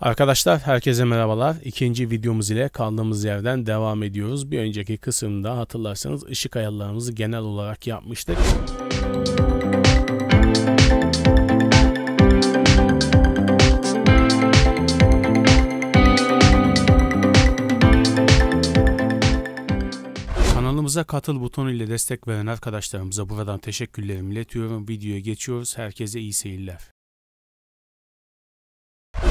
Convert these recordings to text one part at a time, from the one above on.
Arkadaşlar herkese merhabalar. İkinci videomuz ile kaldığımız yerden devam ediyoruz. Bir önceki kısımda hatırlarsanız ışık ayarlarımızı genel olarak yapmıştık. Kanalımıza katıl butonu ile destek veren arkadaşlarımıza buradan teşekkürlerimi iletiyorum. Videoya geçiyoruz. Herkese iyi seyirler.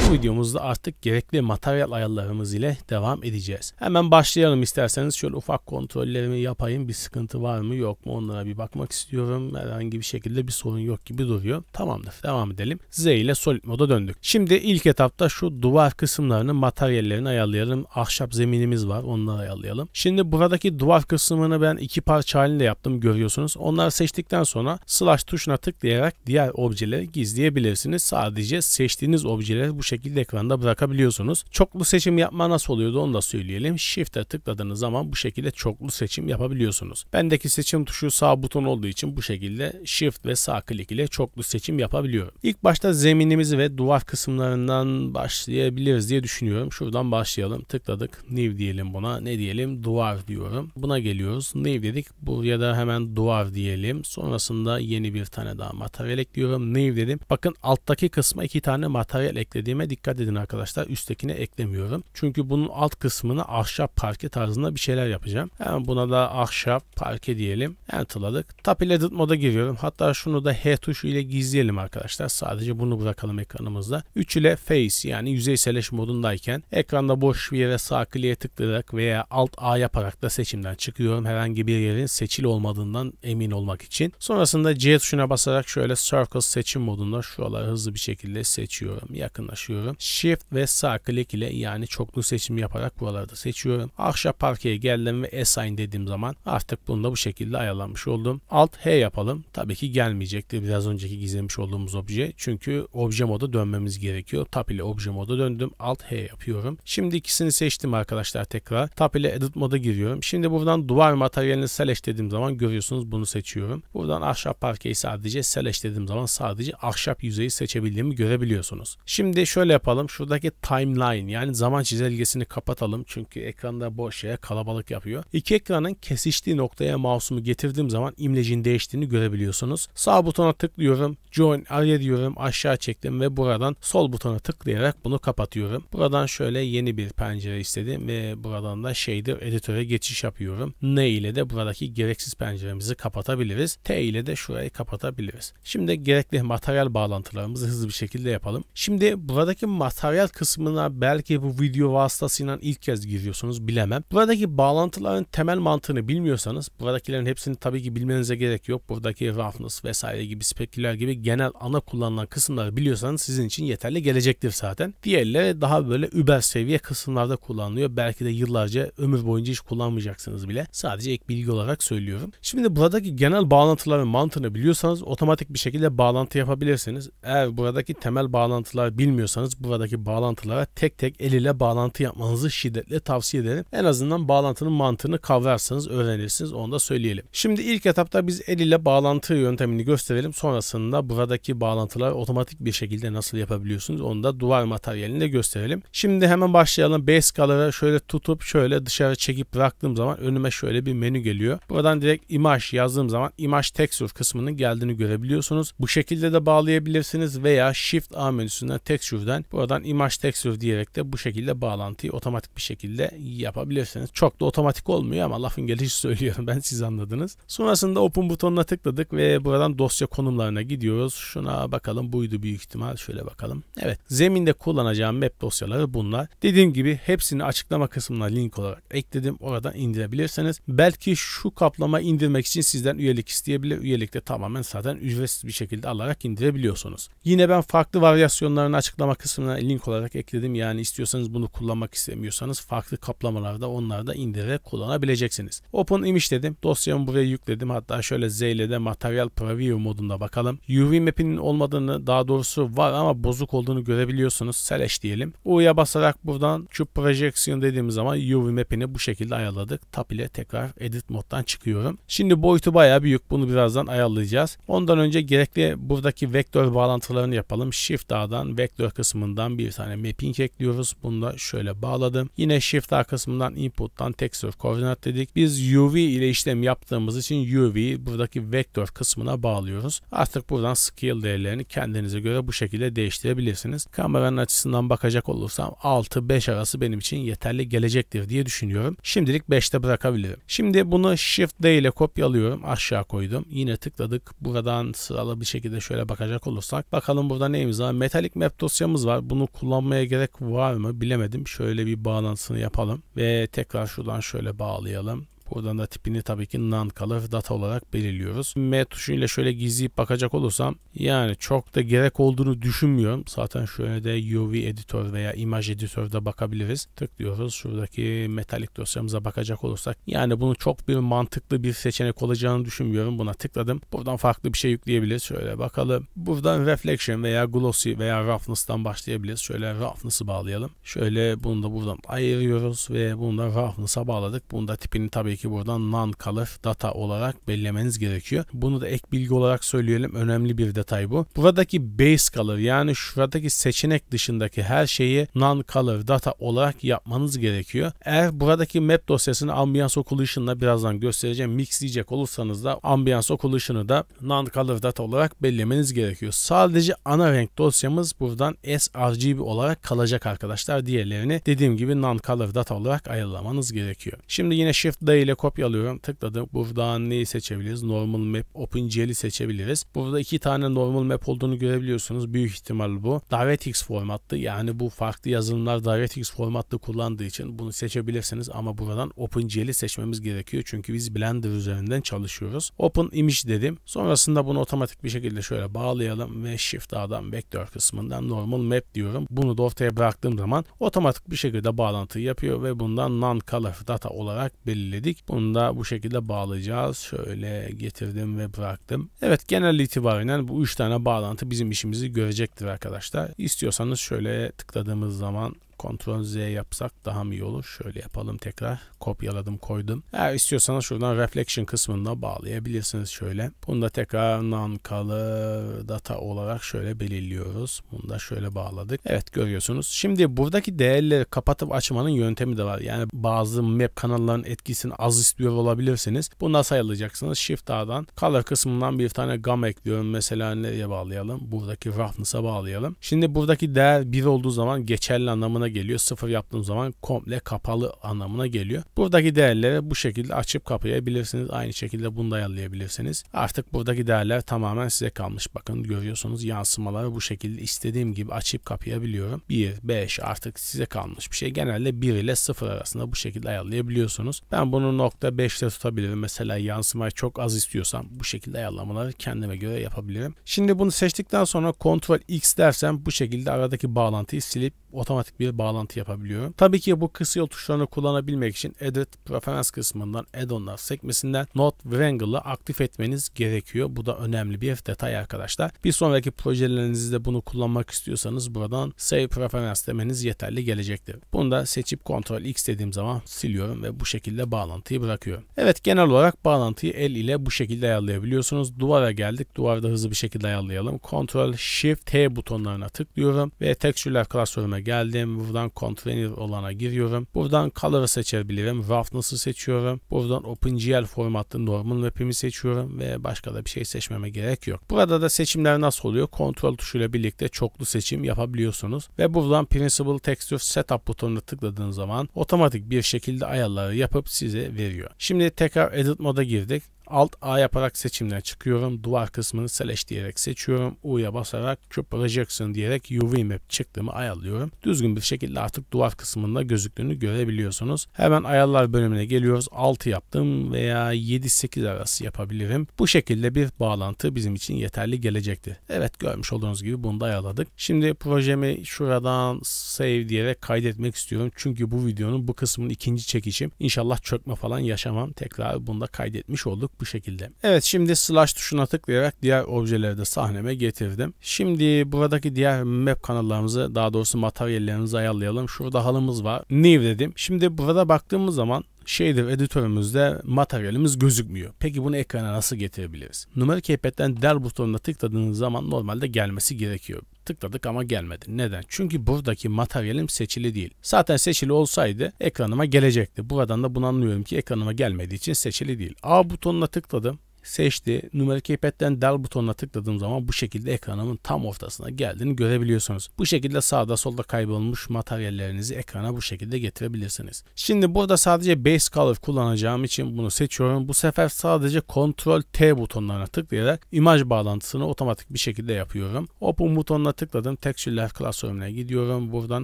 Bu videomuzda artık gerekli materyal ayarlarımız ile devam edeceğiz. Hemen başlayalım isterseniz. Şöyle ufak kontrollerimi yapayım. Bir sıkıntı var mı yok mu onlara bir bakmak istiyorum. Herhangi bir şekilde bir sorun yok gibi duruyor. Tamamdır. Devam edelim. Z ile solid moda döndük. Şimdi ilk etapta şu duvar kısımlarını materyallerini ayarlayalım. Ahşap zeminimiz var. Onları ayarlayalım. Şimdi buradaki duvar kısmını ben iki parça halinde yaptım görüyorsunuz. Onları seçtikten sonra slash tuşuna tıklayarak diğer objeleri gizleyebilirsiniz. Sadece seçtiğiniz objeleri bu şekilde şekilde ekranda bırakabiliyorsunuz. Çoklu seçim yapma nasıl oluyordu onu da söyleyelim. Shift'e tıkladığınız zaman bu şekilde çoklu seçim yapabiliyorsunuz. Bendeki seçim tuşu sağ buton olduğu için bu şekilde Shift ve sağ klik ile çoklu seçim yapabiliyorum. İlk başta zeminimizi ve duvar kısımlarından başlayabiliriz diye düşünüyorum. Şuradan başlayalım. Tıkladık. New diyelim buna. Ne diyelim? Duvar diyorum. Buna geliyoruz. New dedik. Buraya da hemen duvar diyelim. Sonrasında yeni bir tane daha materyal ekliyorum. New dedim. Bakın alttaki kısma iki tane materyal eklediğime eklememe dikkat edin arkadaşlar. Üsttekine eklemiyorum. Çünkü bunun alt kısmını ahşap parke tarzında bir şeyler yapacağım. Hemen buna da ahşap parke diyelim. Enter'ladık. Tap ile edit moda giriyorum. Hatta şunu da H tuşu ile gizleyelim arkadaşlar. Sadece bunu bırakalım ekranımızda. 3 ile face yani yüzeyseleş modundayken ekranda boş bir yere sağ kliğe tıklayarak veya alt A yaparak da seçimden çıkıyorum. Herhangi bir yerin seçil olmadığından emin olmak için. Sonrasında C tuşuna basarak şöyle circle seçim modunda şuraları hızlı bir şekilde seçiyorum. Yakınlaşıyorum bakıyorum. Shift ve sağ klik ile yani çoklu seçim yaparak buralarda seçiyorum. Ahşap parkeye geldim ve assign dediğim zaman artık bunu da bu şekilde ayarlanmış oldum. Alt H yapalım. Tabii ki gelmeyecektir biraz önceki gizlemiş olduğumuz obje. Çünkü obje moda dönmemiz gerekiyor. Tap ile obje moda döndüm. Alt H yapıyorum. Şimdi ikisini seçtim arkadaşlar tekrar. Tap ile edit moda giriyorum. Şimdi buradan duvar materyalini select dediğim zaman görüyorsunuz bunu seçiyorum. Buradan ahşap parkeyi sadece select dediğim zaman sadece ahşap yüzeyi seçebildiğimi görebiliyorsunuz. Şimdi şöyle şöyle yapalım. Şuradaki timeline yani zaman çizelgesini kapatalım. Çünkü ekranda boş şeye kalabalık yapıyor. İki ekranın kesiştiği noktaya mouse'umu getirdiğim zaman imlecin değiştiğini görebiliyorsunuz. Sağ butona tıklıyorum. Join araya diyorum. Aşağı çektim ve buradan sol butona tıklayarak bunu kapatıyorum. Buradan şöyle yeni bir pencere istedim ve buradan da shader editöre geçiş yapıyorum. N ile de buradaki gereksiz penceremizi kapatabiliriz. T ile de şurayı kapatabiliriz. Şimdi gerekli materyal bağlantılarımızı hızlı bir şekilde yapalım. Şimdi buradaki buradaki materyal kısmına belki bu video vasıtasıyla ilk kez giriyorsunuz bilemem. Buradaki bağlantıların temel mantığını bilmiyorsanız buradakilerin hepsini tabii ki bilmenize gerek yok. Buradaki roughness vesaire gibi speküler gibi genel ana kullanılan kısımları biliyorsanız sizin için yeterli gelecektir zaten. Diğerleri daha böyle über seviye kısımlarda kullanılıyor. Belki de yıllarca ömür boyunca hiç kullanmayacaksınız bile. Sadece ek bilgi olarak söylüyorum. Şimdi buradaki genel bağlantıların mantığını biliyorsanız otomatik bir şekilde bağlantı yapabilirsiniz. Eğer buradaki temel bağlantılar bilmiyorsanız yapacaksanız buradaki bağlantılara tek tek el ile bağlantı yapmanızı şiddetle tavsiye ederim. En azından bağlantının mantığını kavrarsanız öğrenirsiniz onu da söyleyelim. Şimdi ilk etapta biz el ile bağlantı yöntemini gösterelim. Sonrasında buradaki bağlantılar otomatik bir şekilde nasıl yapabiliyorsunuz onu da duvar materyalinde gösterelim. Şimdi hemen başlayalım. Base color'ı şöyle tutup şöyle dışarı çekip bıraktığım zaman önüme şöyle bir menü geliyor. Buradan direkt imaj yazdığım zaman imaj texture kısmının geldiğini görebiliyorsunuz. Bu şekilde de bağlayabilirsiniz veya shift A menüsünden texture'dan yüzden buradan image texture diyerek de bu şekilde bağlantıyı otomatik bir şekilde yapabilirsiniz. Çok da otomatik olmuyor ama lafın gelişi söylüyorum ben siz anladınız. Sonrasında open butonuna tıkladık ve buradan dosya konumlarına gidiyoruz. Şuna bakalım buydu büyük ihtimal şöyle bakalım. Evet zeminde kullanacağım map dosyaları bunlar. Dediğim gibi hepsini açıklama kısmına link olarak ekledim. Oradan indirebilirsiniz. Belki şu kaplama indirmek için sizden üyelik isteyebilir. Üyelik de tamamen zaten ücretsiz bir şekilde alarak indirebiliyorsunuz. Yine ben farklı varyasyonlarını açıklama kısmına kısmına link olarak ekledim. Yani istiyorsanız bunu kullanmak istemiyorsanız farklı kaplamalarda onları da indirerek kullanabileceksiniz. Open Image dedim. Dosyamı buraya yükledim. Hatta şöyle Z ile de Material Preview modunda bakalım. UV Map'inin olmadığını daha doğrusu var ama bozuk olduğunu görebiliyorsunuz. Seleş diyelim. U'ya basarak buradan Cube Projection dediğimiz zaman UV Map'ini bu şekilde ayarladık. Tab ile tekrar Edit moddan çıkıyorum. Şimdi boyutu bayağı büyük. Bunu birazdan ayarlayacağız. Ondan önce gerekli buradaki vektör bağlantılarını yapalım. Shift A'dan vektör kısmı kısmından bir tane mapping ekliyoruz. Bunu da şöyle bağladım. Yine shift A kısmından input'tan texture koordinat dedik. Biz UV ile işlem yaptığımız için UV buradaki vektör kısmına bağlıyoruz. Artık buradan scale değerlerini kendinize göre bu şekilde değiştirebilirsiniz. Kameranın açısından bakacak olursam 6-5 arası benim için yeterli gelecektir diye düşünüyorum. Şimdilik 5'te bırakabilirim. Şimdi bunu shift D ile kopyalıyorum. Aşağı koydum. Yine tıkladık. Buradan sıralı bir şekilde şöyle bakacak olursak. Bakalım burada neyimiz var? Metalik map dosyamız bağlantımız var. Bunu kullanmaya gerek var mı bilemedim. Şöyle bir bağlantısını yapalım ve tekrar şuradan şöyle bağlayalım. Buradan da tipini tabii ki non color data olarak belirliyoruz. M tuşuyla şöyle gizleyip bakacak olursam yani çok da gerek olduğunu düşünmüyorum. Zaten şöyle de UV editör veya imaj editörde bakabiliriz. Tıklıyoruz. Şuradaki metalik dosyamıza bakacak olursak yani bunu çok bir mantıklı bir seçenek olacağını düşünmüyorum. Buna tıkladım. Buradan farklı bir şey yükleyebiliriz. Şöyle bakalım. Buradan reflection veya glossy veya roughness'tan başlayabiliriz. Şöyle roughness'ı bağlayalım. Şöyle bunu da buradan ayırıyoruz ve bunu da roughness'a bağladık. Bunu da tipini tabii tabii ki buradan nan kalır data olarak bellemeniz gerekiyor. Bunu da ek bilgi olarak söyleyelim. Önemli bir detay bu. Buradaki base kalır yani şuradaki seçenek dışındaki her şeyi NaN kalır data olarak yapmanız gerekiyor. Eğer buradaki map dosyasını ambiance occlusion'la birazdan göstereceğim mixleyecek olursanız da ambiance occlusion'ı da NaN kalır data olarak bellemeniz gerekiyor. Sadece ana renk dosyamız buradan sRGB olarak kalacak arkadaşlar. Diğerlerini dediğim gibi non color data olarak ayarlamanız gerekiyor. Şimdi yine shift değil ile kopyalıyorum. Tıkladım. Buradan neyi seçebiliriz? Normal map, OpenGL'i seçebiliriz. Burada iki tane normal map olduğunu görebiliyorsunuz. Büyük ihtimal bu. DirectX formatlı. Yani bu farklı yazılımlar DirectX formatlı kullandığı için bunu seçebilirsiniz. Ama buradan OpenGL'i seçmemiz gerekiyor. Çünkü biz Blender üzerinden çalışıyoruz. Open Image dedim. Sonrasında bunu otomatik bir şekilde şöyle bağlayalım ve Shift A'dan Vector kısmından Normal Map diyorum. Bunu da ortaya bıraktığım zaman otomatik bir şekilde bağlantı yapıyor ve bundan Non-Color Data olarak belirledik demiştik. Bunu da bu şekilde bağlayacağız. Şöyle getirdim ve bıraktım. Evet genel itibariyle bu üç tane bağlantı bizim işimizi görecektir arkadaşlar. İstiyorsanız şöyle tıkladığımız zaman Ctrl Z yapsak daha mı iyi olur? Şöyle yapalım tekrar. Kopyaladım koydum. Eğer istiyorsanız şuradan Reflection kısmında bağlayabilirsiniz şöyle. Bunu da tekrar non-color data olarak şöyle belirliyoruz. Bunu da şöyle bağladık. Evet görüyorsunuz. Şimdi buradaki değerleri kapatıp açmanın yöntemi de var. Yani bazı map kanalların etkisini az istiyor olabilirsiniz. Bunu nasıl ayarlayacaksınız? Shift A'dan color kısmından bir tane gam ekliyorum. Mesela nereye bağlayalım? Buradaki roughness'a bağlayalım. Şimdi buradaki değer 1 olduğu zaman geçerli anlamına geliyor. Sıfır yaptığım zaman komple kapalı anlamına geliyor. Buradaki değerleri bu şekilde açıp kapayabilirsiniz. Aynı şekilde bunu da ayarlayabilirsiniz. Artık buradaki değerler tamamen size kalmış. Bakın görüyorsunuz yansımaları bu şekilde istediğim gibi açıp kapayabiliyorum. 1, 5 artık size kalmış bir şey. Genelde 1 ile 0 arasında bu şekilde ayarlayabiliyorsunuz. Ben bunu nokta 5'te tutabilirim. Mesela yansımayı çok az istiyorsam bu şekilde ayarlamaları kendime göre yapabilirim. Şimdi bunu seçtikten sonra Ctrl X dersem bu şekilde aradaki bağlantıyı silip otomatik bir bağlantı yapabiliyor. Tabii ki bu kısa yol tuşlarını kullanabilmek için Edit Preference kısmından Add-on'lar sekmesinden Not Wrangle'ı aktif etmeniz gerekiyor. Bu da önemli bir detay arkadaşlar. Bir sonraki projelerinizde bunu kullanmak istiyorsanız buradan Save Preference demeniz yeterli gelecektir. Bunu da seçip Ctrl X dediğim zaman siliyorum ve bu şekilde bağlantıyı bırakıyorum. Evet genel olarak bağlantıyı el ile bu şekilde ayarlayabiliyorsunuz. Duvara geldik. Duvarda hızlı bir şekilde ayarlayalım. Ctrl Shift T butonlarına tıklıyorum ve tekstürler klasörüme geldim. Buradan Container olana giriyorum. Buradan Color seçebilirim. Roughness'ı seçiyorum. Buradan OpenGL formatlı normal map'imi seçiyorum ve başka da bir şey seçmeme gerek yok. Burada da seçimler nasıl oluyor? Kontrol tuşuyla birlikte çoklu seçim yapabiliyorsunuz ve buradan Principal Texture Setup butonuna tıkladığınız zaman otomatik bir şekilde ayarları yapıp size veriyor. Şimdi tekrar Edit moda girdik Alt A yaparak seçimden çıkıyorum. Duvar kısmını select diyerek seçiyorum. U'ya basarak Cube Projection diyerek UV Map çıktığımı ayarlıyorum. Düzgün bir şekilde artık duvar kısmında gözüktüğünü görebiliyorsunuz. Hemen ayarlar bölümüne geliyoruz. 6 yaptım veya 7-8 arası yapabilirim. Bu şekilde bir bağlantı bizim için yeterli gelecektir. Evet görmüş olduğunuz gibi bunu da ayarladık. Şimdi projemi şuradan save diyerek kaydetmek istiyorum. Çünkü bu videonun bu kısmının ikinci çekişim. İnşallah çökme falan yaşamam. Tekrar bunu da kaydetmiş olduk bu şekilde. Evet şimdi slash tuşuna tıklayarak diğer objeleri de sahneme getirdim. Şimdi buradaki diğer map kanallarımızı daha doğrusu materyallerimizi ayarlayalım. Şurada halımız var. New dedim. Şimdi burada baktığımız zaman shader editörümüzde materyalimiz gözükmüyor. Peki bunu ekrana nasıl getirebiliriz? Numerik keypad'den del butonuna tıkladığınız zaman normalde gelmesi gerekiyor tıkladık ama gelmedi. Neden? Çünkü buradaki materyalim seçili değil. Zaten seçili olsaydı ekranıma gelecekti. Buradan da bunu anlıyorum ki ekranıma gelmediği için seçili değil. A butonuna tıkladım seçti. Numara keypad'den del butonuna tıkladığım zaman bu şekilde ekranımın tam ortasına geldiğini görebiliyorsunuz. Bu şekilde sağda solda kaybolmuş materyallerinizi ekrana bu şekilde getirebilirsiniz. Şimdi burada sadece base color kullanacağım için bunu seçiyorum. Bu sefer sadece Ctrl T butonlarına tıklayarak imaj bağlantısını otomatik bir şekilde yapıyorum. Open butonuna tıkladım. Texture'ler klasörüne gidiyorum. Buradan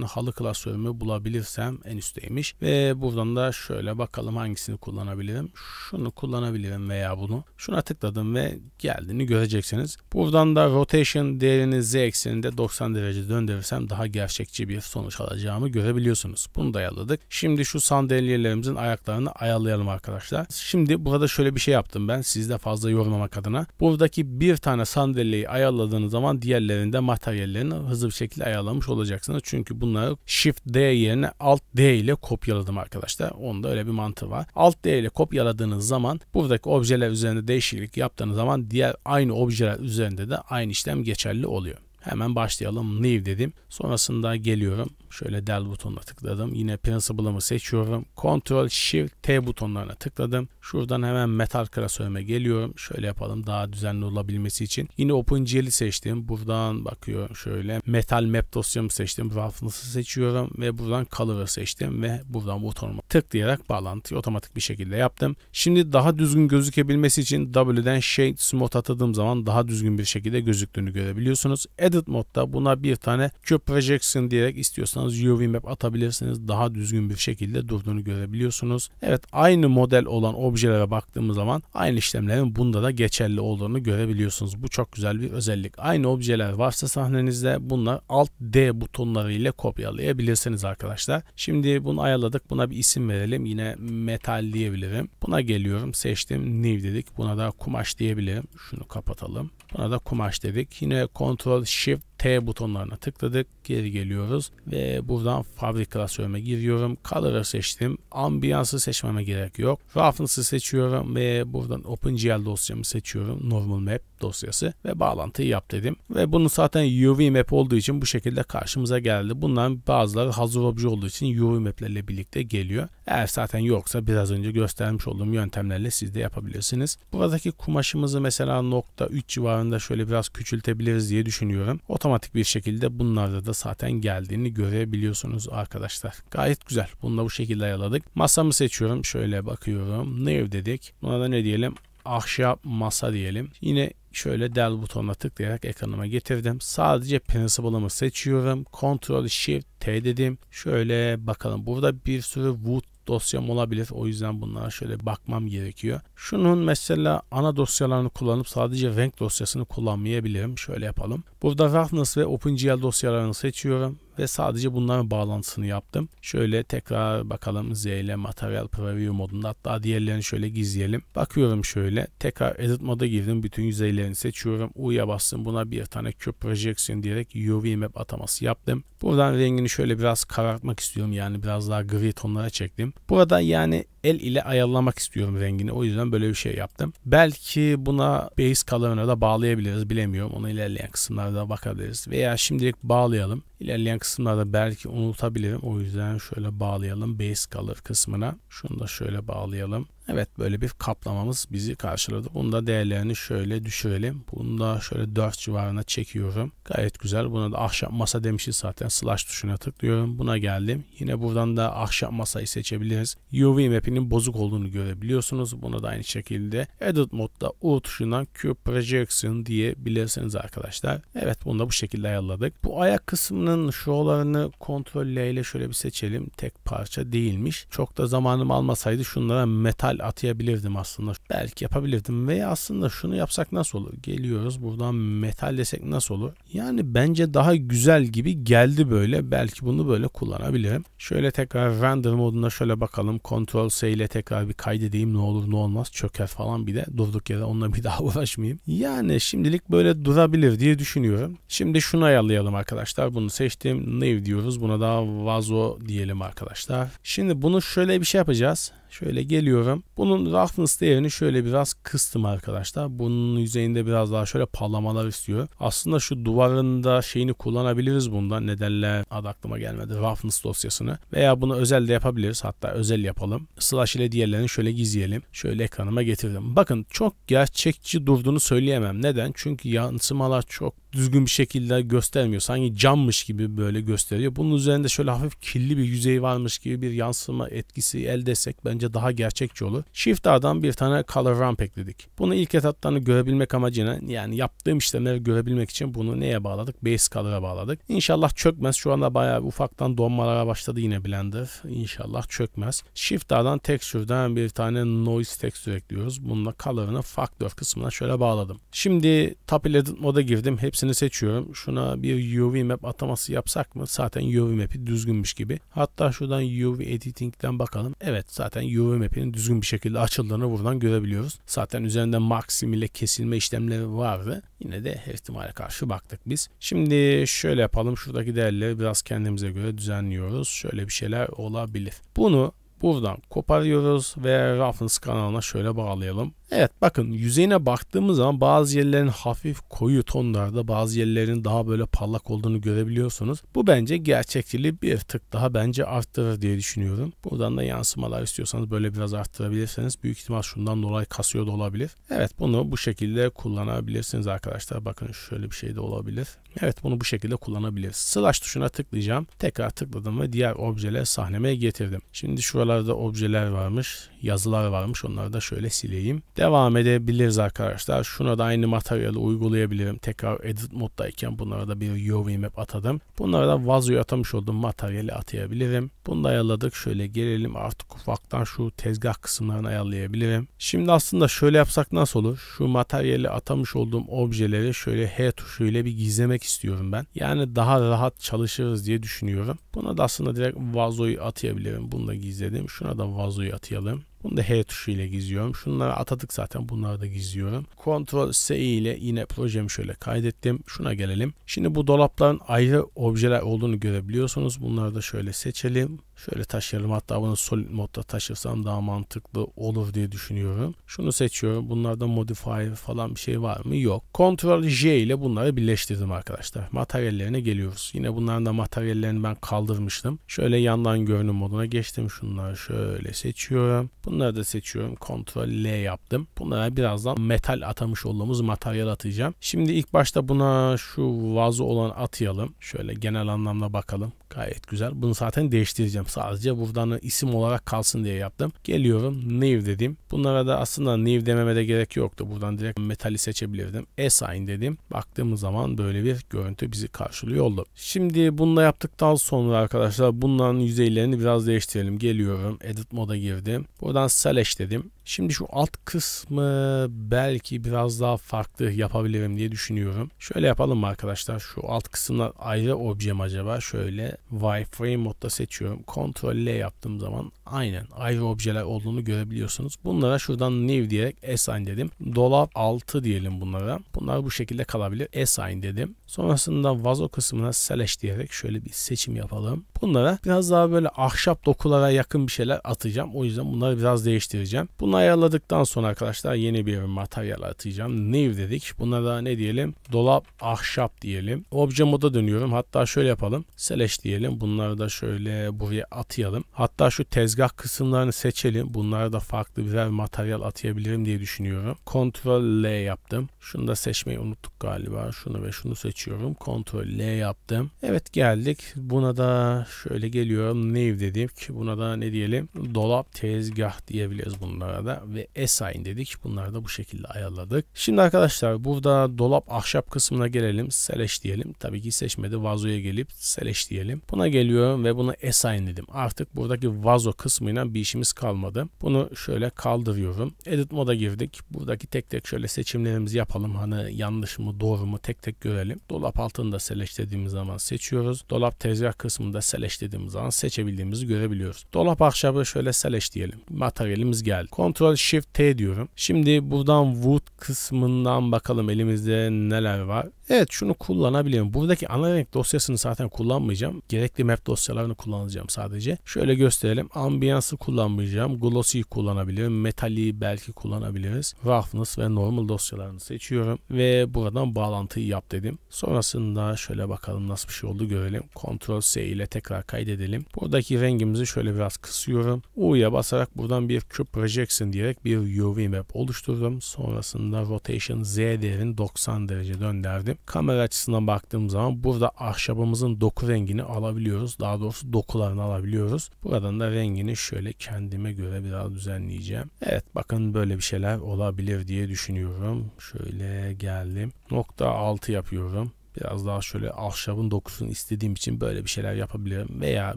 halı klasörümü bulabilirsem en üstteymiş. Ve buradan da şöyle bakalım hangisini kullanabilirim. Şunu kullanabilirim veya bunu. Şunu Buna tıkladım ve geldiğini göreceksiniz. Buradan da rotation değerini z ekseninde 90 derece döndürürsem daha gerçekçi bir sonuç alacağımı görebiliyorsunuz. Bunu da ayarladık. Şimdi şu sandalyelerimizin ayaklarını ayarlayalım arkadaşlar. Şimdi burada şöyle bir şey yaptım ben sizde fazla yormamak adına. Buradaki bir tane sandalyeyi ayarladığınız zaman diğerlerinde materyallerini hızlı bir şekilde ayarlamış olacaksınız. Çünkü bunları shift D yerine alt D ile kopyaladım arkadaşlar. Onda öyle bir mantığı var. Alt D ile kopyaladığınız zaman buradaki objeler üzerinde değiş değişiklik yaptığınız zaman diğer aynı objeler üzerinde de aynı işlem geçerli oluyor. Hemen başlayalım. New dedim. Sonrasında geliyorum. Şöyle del butonuna tıkladım. Yine principle'ımı seçiyorum. Ctrl Shift T butonlarına tıkladım. Şuradan hemen metal klasörüme geliyorum. Şöyle yapalım daha düzenli olabilmesi için. Yine OpenGL'i seçtim. Buradan bakıyorum şöyle metal map dosyamı seçtim. Roughness'ı seçiyorum ve buradan color'ı seçtim ve buradan butonuma tıklayarak bağlantıyı otomatik bir şekilde yaptım. Şimdi daha düzgün gözükebilmesi için W'den Shade Smooth atadığım zaman daha düzgün bir şekilde gözüktüğünü görebiliyorsunuz. Edit modda buna bir tane Cube Projection diyerek istiyorsanız atabiliyorsanız UV map atabilirsiniz. Daha düzgün bir şekilde durduğunu görebiliyorsunuz. Evet aynı model olan objelere baktığımız zaman aynı işlemlerin bunda da geçerli olduğunu görebiliyorsunuz. Bu çok güzel bir özellik. Aynı objeler varsa sahnenizde bunlar alt D butonları ile kopyalayabilirsiniz arkadaşlar. Şimdi bunu ayarladık. Buna bir isim verelim. Yine metal diyebilirim. Buna geliyorum. Seçtim. New dedik. Buna da kumaş diyebilirim. Şunu kapatalım. Buna da kumaş dedik. Yine Ctrl Shift T butonlarına tıkladık. Geri geliyoruz ve ee, buradan fabrik klasörüme giriyorum. Color'ı seçtim. Ambiyansı seçmeme gerek yok. Reference'ı seçiyorum ve buradan OpenGL dosyamı seçiyorum. Normal Map dosyası ve bağlantıyı yap dedim. Ve bunu zaten UV Map olduğu için bu şekilde karşımıza geldi. Bunların bazıları hazır obje olduğu için UV Map'lerle birlikte geliyor. Eğer zaten yoksa biraz önce göstermiş olduğum yöntemlerle siz de yapabilirsiniz. Buradaki kumaşımızı mesela nokta 3 civarında şöyle biraz küçültebiliriz diye düşünüyorum. Otomatik bir şekilde bunlarda da zaten geldiğini görebilirsiniz biliyorsunuz arkadaşlar. Gayet güzel. Bunu da bu şekilde ayarladık. Masamı seçiyorum. Şöyle bakıyorum. New dedik. Buna da ne diyelim? Ahşap masa diyelim. Yine şöyle del butonuna tıklayarak ekranıma getirdim. Sadece principle'ımı seçiyorum. Ctrl Shift T dedim. Şöyle bakalım. Burada bir sürü wood dosyam olabilir. O yüzden bunlara şöyle bakmam gerekiyor. Şunun mesela ana dosyalarını kullanıp sadece renk dosyasını kullanmayabilirim. Şöyle yapalım. Burada roughness ve OpenGL dosyalarını seçiyorum ve sadece bunların bağlantısını yaptım. Şöyle tekrar bakalım Z ile Material Preview modunda hatta diğerlerini şöyle gizleyelim. Bakıyorum şöyle tekrar Edit moda girdim bütün yüzeylerini seçiyorum. U'ya bastım buna bir tane Cube Projection diyerek UV Map ataması yaptım. Buradan rengini şöyle biraz karartmak istiyorum yani biraz daha gri tonlara çektim. Burada yani el ile ayarlamak istiyorum rengini. O yüzden böyle bir şey yaptım. Belki buna base color'ına da bağlayabiliriz. Bilemiyorum. Onu ilerleyen kısımlarda bakabiliriz. Veya şimdilik bağlayalım. İlerleyen kısımlarda belki unutabilirim. O yüzden şöyle bağlayalım base color kısmına. Şunu da şöyle bağlayalım. Evet böyle bir kaplamamız bizi karşıladı. Bunda değerlerini şöyle düşürelim. Bunu da şöyle 4 civarına çekiyorum. Gayet güzel. Buna da ahşap masa demişiz zaten. Slash tuşuna tıklıyorum. Buna geldim. Yine buradan da ahşap masayı seçebiliriz. UV map'inin bozuk olduğunu görebiliyorsunuz. Buna da aynı şekilde Edit modda U tuşundan Q Projection diyebilirsiniz arkadaşlar. Evet bunu da bu şekilde ayarladık. Bu ayak kısmının şuralarını kontrol L ile şöyle bir seçelim. Tek parça değilmiş. Çok da zamanım almasaydı şunlara metal hal atayabilirdim aslında. Belki yapabilirdim veya aslında şunu yapsak nasıl olur? Geliyoruz buradan metal desek nasıl olur? Yani bence daha güzel gibi geldi böyle. Belki bunu böyle kullanabilirim. Şöyle tekrar render moduna şöyle bakalım. Ctrl S ile tekrar bir kaydedeyim ne olur ne olmaz. Çöker falan bir de durduk yere onunla bir daha uğraşmayayım. Yani şimdilik böyle durabilir diye düşünüyorum. Şimdi şunu ayarlayalım arkadaşlar. Bunu seçtim. Nave diyoruz. Buna da vazo diyelim arkadaşlar. Şimdi bunu şöyle bir şey yapacağız. Şöyle geliyorum. Bunun roughness değerini şöyle biraz kıstım arkadaşlar. Bunun yüzeyinde biraz daha şöyle parlamalar istiyor. Aslında şu duvarında şeyini kullanabiliriz bundan. Nedenler Adı aklıma gelmedi. Roughness dosyasını. Veya bunu özel de yapabiliriz. Hatta özel yapalım. Slash ile diğerlerini şöyle gizleyelim. Şöyle ekranıma getirdim. Bakın çok gerçekçi durduğunu söyleyemem. Neden? Çünkü yansımalar çok düzgün bir şekilde göstermiyor. Sanki cammış gibi böyle gösteriyor. Bunun üzerinde şöyle hafif kirli bir yüzey varmış gibi bir yansıma etkisi elde etsek bence daha gerçekçi olur. Shift A'dan bir tane color ramp ekledik. Bunu ilk etaplarını görebilmek amacına yani yaptığım işlemleri görebilmek için bunu neye bağladık? Base color'a bağladık. İnşallah çökmez. Şu anda bayağı ufaktan donmalara başladı yine Blender. İnşallah çökmez. Shift A'dan texture'dan bir tane noise texture ekliyoruz. Bununla color'ını factor kısmına şöyle bağladım. Şimdi top edit moda girdim. Hepsi birisini seçiyorum. Şuna bir UV map ataması yapsak mı? Zaten UV map'i düzgünmüş gibi. Hatta şuradan UV editing'den bakalım. Evet zaten UV Map'in düzgün bir şekilde açıldığını buradan görebiliyoruz. Zaten üzerinde maxim ile kesilme işlemleri vardı. Yine de her ihtimale karşı baktık biz. Şimdi şöyle yapalım. Şuradaki değerleri biraz kendimize göre düzenliyoruz. Şöyle bir şeyler olabilir. Bunu Buradan koparıyoruz ve Reference kanalına şöyle bağlayalım. Evet bakın yüzeyine baktığımız zaman bazı yerlerin hafif koyu tonlarda bazı yerlerin daha böyle parlak olduğunu görebiliyorsunuz. Bu bence gerçekçiliği bir tık daha bence arttırır diye düşünüyorum. Buradan da yansımalar istiyorsanız böyle biraz arttırabilirseniz büyük ihtimal şundan dolayı kasıyor da olabilir. Evet bunu bu şekilde kullanabilirsiniz arkadaşlar. Bakın şöyle bir şey de olabilir. Evet bunu bu şekilde kullanabiliriz. Slash tuşuna tıklayacağım. Tekrar tıkladım ve diğer objeler sahneme getirdim. Şimdi şuralarda objeler varmış. Yazılar varmış. Onları da şöyle sileyim. Devam edebiliriz arkadaşlar. Şuna da aynı materyali uygulayabilirim. Tekrar edit moddayken bunlara da bir UV-map atadım. Bunlara da vazoya atamış olduğum materyali atayabilirim. Bunu da ayarladık. Şöyle gelelim artık ufaktan şu tezgah kısımlarını ayarlayabilirim. Şimdi aslında şöyle yapsak nasıl olur? Şu materyali atamış olduğum objeleri şöyle H tuşuyla bir gizlemek yapmak istiyorum ben. Yani daha rahat çalışırız diye düşünüyorum. Buna da aslında direkt vazoyu atayabilirim. Bunu da gizledim. Şuna da vazoyu atayalım. Bunu da H tuşu ile gizliyorum. Şunları atadık zaten bunları da gizliyorum. Ctrl S ile yine projemi şöyle kaydettim. Şuna gelelim. Şimdi bu dolapların ayrı objeler olduğunu görebiliyorsunuz. Bunları da şöyle seçelim. Şöyle taşıyalım. Hatta bunu solid modda taşırsam daha mantıklı olur diye düşünüyorum. Şunu seçiyorum. Bunlarda modifier falan bir şey var mı? Yok. Ctrl J ile bunları birleştirdim arkadaşlar. Materyallerine geliyoruz. Yine bunların da materyallerini ben kaldırmıştım. Şöyle yandan görünüm moduna geçtim. Şunları şöyle seçiyorum. Bunu Bunları da seçiyorum. Ctrl L yaptım. Bunlara birazdan metal atamış olduğumuz materyal atacağım. Şimdi ilk başta buna şu vazo olan atayalım. Şöyle genel anlamda bakalım. Gayet güzel. Bunu zaten değiştireceğim. Sadece buradan isim olarak kalsın diye yaptım. Geliyorum New dedim. Bunlara da aslında New dememe de gerek yoktu. Buradan direkt metali seçebilirdim. Assign dedim. Baktığımız zaman böyle bir görüntü bizi karşılıyor oldu. Şimdi bununla yaptıktan sonra arkadaşlar bunların yüzeylerini biraz değiştirelim. Geliyorum. Edit moda girdim. Buradan Slash dedim. Şimdi şu alt kısmı belki biraz daha farklı yapabilirim diye düşünüyorum. Şöyle yapalım mı arkadaşlar? Şu alt kısımlar ayrı objem acaba? Şöyle wi wireframe modda seçiyorum. Kontrol L yaptığım zaman aynen ayrı objeler olduğunu görebiliyorsunuz. Bunlara şuradan new diyerek assign dedim. Dolap 6 diyelim bunlara. Bunlar bu şekilde kalabilir. Assign dedim. Sonrasında vazo kısmına select diyerek şöyle bir seçim yapalım. Bunlara biraz daha böyle ahşap dokulara yakın bir şeyler atacağım. O yüzden bunları biraz değiştireceğim. Bunu ayarladıktan sonra arkadaşlar yeni bir materyal atacağım. New dedik. Bunlara da ne diyelim? Dolap ahşap diyelim. Obje moda dönüyorum. Hatta şöyle yapalım. Select diyelim. Bunları da şöyle buraya atayalım. Hatta şu tezgah Sıcak kısımlarını seçelim. Bunlara da farklı birer materyal atayabilirim diye düşünüyorum. Ctrl L yaptım. Şunu da seçmeyi unuttuk galiba. Şunu ve şunu seçiyorum. Ctrl L yaptım. Evet geldik. Buna da şöyle geliyorum. Nav dedik. Buna da ne diyelim? Dolap tezgah diyebiliriz bunlara da. Ve assign dedik. Bunları da bu şekilde ayarladık. Şimdi arkadaşlar burada dolap ahşap kısmına gelelim. Seleş diyelim. Tabii ki seçmedi. Vazoya gelip seleş diyelim. Buna geliyorum ve buna assign dedim. Artık buradaki vazo kısmı kısmıyla bir işimiz kalmadı. Bunu şöyle kaldırıyorum. Edit moda girdik. Buradaki tek tek şöyle seçimlerimizi yapalım. Hani yanlış mı doğru mu tek tek görelim. Dolap altını da seleş zaman seçiyoruz. Dolap tezgah kısmında seleş zaman seçebildiğimizi görebiliyoruz. Dolap ahşabı şöyle seleş diyelim. Materyalimiz geldi. Ctrl Shift T diyorum. Şimdi buradan wood kısmından bakalım elimizde neler var. Evet şunu kullanabilirim. Buradaki ana renk dosyasını zaten kullanmayacağım. Gerekli map dosyalarını kullanacağım sadece. Şöyle gösterelim. Ambiyansı kullanmayacağım. Glossy kullanabilirim. Metali belki kullanabiliriz. Roughness ve normal dosyalarını seçiyorum. Ve buradan bağlantıyı yap dedim. Sonrasında şöyle bakalım nasıl bir şey oldu görelim. Ctrl C ile tekrar kaydedelim. Buradaki rengimizi şöyle biraz kısıyorum. U'ya basarak buradan bir cube projection diyerek bir UV map oluşturdum. Sonrasında rotation Z değerini 90 derece döndürdüm. Kamera açısından baktığım zaman burada ahşabımızın doku rengini alabiliyoruz. Daha doğrusu dokularını alabiliyoruz. Buradan da rengini şöyle kendime göre biraz düzenleyeceğim. Evet bakın böyle bir şeyler olabilir diye düşünüyorum. Şöyle geldim. Nokta 6 yapıyorum biraz daha şöyle ahşabın dokusunu istediğim için böyle bir şeyler yapabilirim veya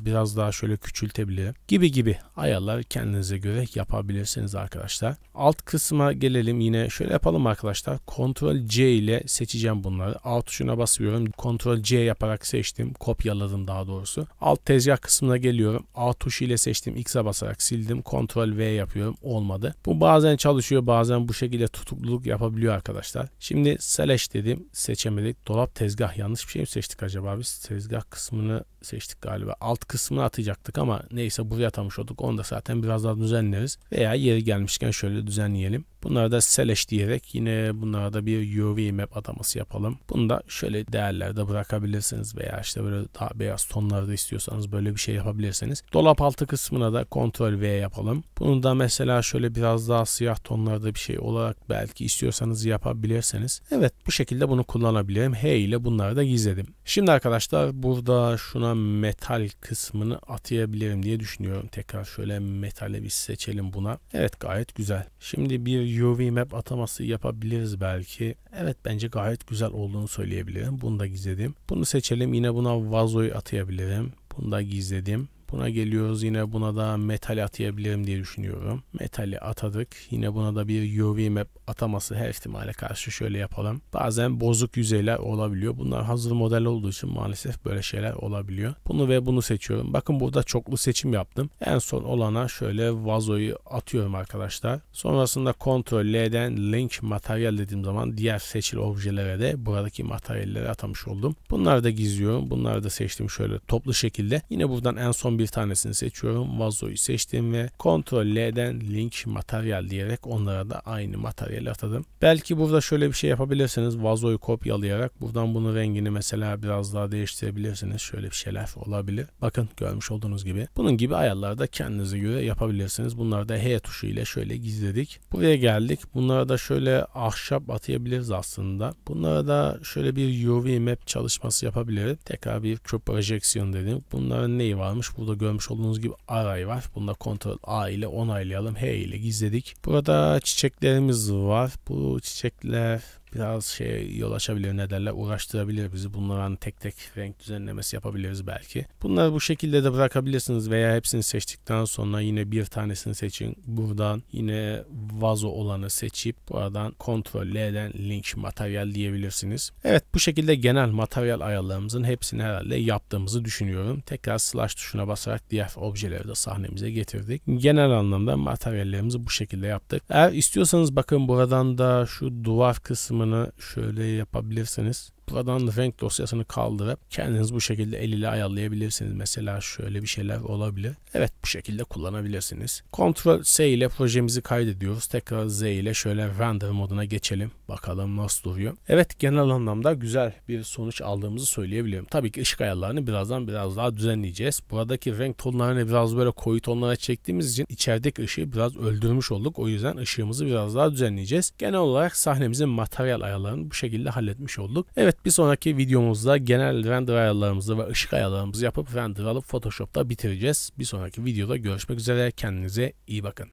biraz daha şöyle küçültebilirim gibi gibi ayarlar kendinize göre yapabilirsiniz arkadaşlar. Alt kısma gelelim yine şöyle yapalım arkadaşlar. Ctrl C ile seçeceğim bunları. A tuşuna basıyorum. Ctrl C yaparak seçtim. Kopyaladım daha doğrusu. Alt tezgah kısmına geliyorum. A tuşu ile seçtim. X'e basarak sildim. Ctrl V yapıyorum. Olmadı. Bu bazen çalışıyor bazen bu şekilde tutukluluk yapabiliyor arkadaşlar. Şimdi slash dedim. Seçemedik. Dolap tezgah yanlış bir şey mi seçtik acaba biz? Tezgah kısmını seçtik galiba. Alt kısmını atacaktık ama neyse buraya atamış olduk. Onu da zaten biraz daha düzenleriz. Veya yeri gelmişken şöyle düzenleyelim. Bunları da seleş diyerek yine bunlara da bir UV map ataması yapalım. Bunu da şöyle değerlerde bırakabilirsiniz veya işte böyle daha beyaz tonlarda istiyorsanız böyle bir şey yapabilirsiniz. Dolap altı kısmına da Ctrl V yapalım. Bunu da mesela şöyle biraz daha siyah tonlarda bir şey olarak belki istiyorsanız yapabilirsiniz. Evet bu şekilde bunu kullanabilirim. H ile bunları da gizledim. Şimdi arkadaşlar burada şuna metal kısmını atayabilirim diye düşünüyorum. Tekrar şöyle metale bir seçelim buna. Evet gayet güzel. Şimdi bir UV map ataması yapabiliriz belki. Evet bence gayet güzel olduğunu söyleyebilirim. Bunu da gizledim. Bunu seçelim. Yine buna vazoyu atayabilirim. Bunu da gizledim. Buna geliyoruz yine buna da metal atayabilirim diye düşünüyorum. Metali atadık. Yine buna da bir UV map ataması her ihtimale karşı şöyle yapalım. Bazen bozuk yüzeyler olabiliyor. Bunlar hazır model olduğu için maalesef böyle şeyler olabiliyor. Bunu ve bunu seçiyorum. Bakın burada çoklu seçim yaptım. En son olana şöyle vazoyu atıyorum arkadaşlar. Sonrasında Ctrl L'den Link Material dediğim zaman diğer seçili objelere de buradaki materyalleri atamış oldum. Bunları da gizliyorum. Bunları da seçtim şöyle toplu şekilde. Yine buradan en son bir tanesini seçiyorum. Vazoyu seçtim ve Ctrl L'den link materyal diyerek onlara da aynı materyali atadım. Belki burada şöyle bir şey yapabilirsiniz. Vazoyu kopyalayarak buradan bunun rengini mesela biraz daha değiştirebilirsiniz. Şöyle bir şeyler olabilir. Bakın görmüş olduğunuz gibi. Bunun gibi ayarlarda kendinize göre yapabilirsiniz. Bunları da H tuşu ile şöyle gizledik. Buraya geldik. Bunlara da şöyle ahşap atayabiliriz aslında. Bunlara da şöyle bir UV map çalışması yapabiliriz. Tekrar bir küp projeksiyon dedim. Bunların neyi varmış? Burada Burada görmüş olduğunuz gibi aray var. Bunda kontrol A ile onaylayalım. H ile gizledik. Burada çiçeklerimiz var. Bu çiçekler biraz şey yol açabilir ne derler uğraştırabilir bizi. Bunları hani tek tek renk düzenlemesi yapabiliriz belki. Bunları bu şekilde de bırakabilirsiniz veya hepsini seçtikten sonra yine bir tanesini seçin. Buradan yine vazo olanı seçip buradan kontrol L'den link materyal diyebilirsiniz. Evet bu şekilde genel materyal ayarlarımızın hepsini herhalde yaptığımızı düşünüyorum. Tekrar slash tuşuna basarak diğer objeleri de sahnemize getirdik. Genel anlamda materyallerimizi bu şekilde yaptık. Eğer istiyorsanız bakın buradan da şu duvar kısmı tanımını şöyle yapabilirsiniz. Pla'dan renk dosyasını kaldırıp kendiniz bu şekilde el ile ayarlayabilirsiniz. Mesela şöyle bir şeyler olabilir. Evet bu şekilde kullanabilirsiniz. Ctrl S ile projemizi kaydediyoruz. Tekrar Z ile şöyle render moduna geçelim. Bakalım nasıl duruyor. Evet genel anlamda güzel bir sonuç aldığımızı söyleyebilirim. Tabii ki ışık ayarlarını birazdan biraz daha düzenleyeceğiz. Buradaki renk tonlarını biraz böyle koyu tonlara çektiğimiz için içerideki ışığı biraz öldürmüş olduk. O yüzden ışığımızı biraz daha düzenleyeceğiz. Genel olarak sahnemizin materyal ayarlarını bu şekilde halletmiş olduk. Evet bir sonraki videomuzda genel render ayarlarımızı ve ışık ayarlarımızı yapıp render alıp Photoshop'ta bitireceğiz. Bir sonraki videoda görüşmek üzere. Kendinize iyi bakın.